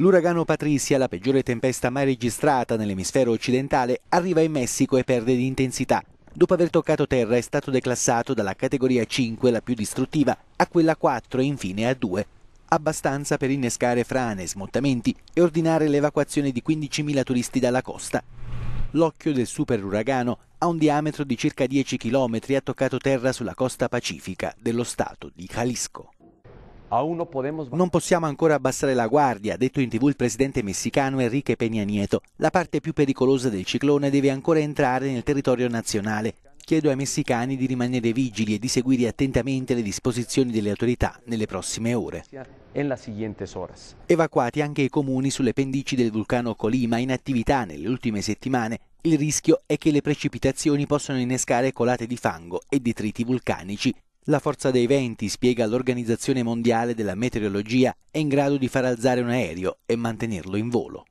L'uragano Patricia, la peggiore tempesta mai registrata nell'emisfero occidentale, arriva in Messico e perde di intensità. Dopo aver toccato terra è stato declassato dalla categoria 5, la più distruttiva, a quella 4 e infine a 2. Abbastanza per innescare frane, smottamenti e ordinare l'evacuazione di 15.000 turisti dalla costa. L'occhio del super uragano ha un diametro di circa 10 km e ha toccato terra sulla costa pacifica dello stato di Jalisco. Non possiamo ancora abbassare la guardia, ha detto in tv il presidente messicano Enrique Peña Nieto. La parte più pericolosa del ciclone deve ancora entrare nel territorio nazionale. Chiedo ai messicani di rimanere vigili e di seguire attentamente le disposizioni delle autorità nelle prossime ore. Evacuati anche i comuni sulle pendici del vulcano Colima in attività nelle ultime settimane, il rischio è che le precipitazioni possano innescare colate di fango e detriti vulcanici la forza dei venti, spiega l'Organizzazione Mondiale della Meteorologia, è in grado di far alzare un aereo e mantenerlo in volo.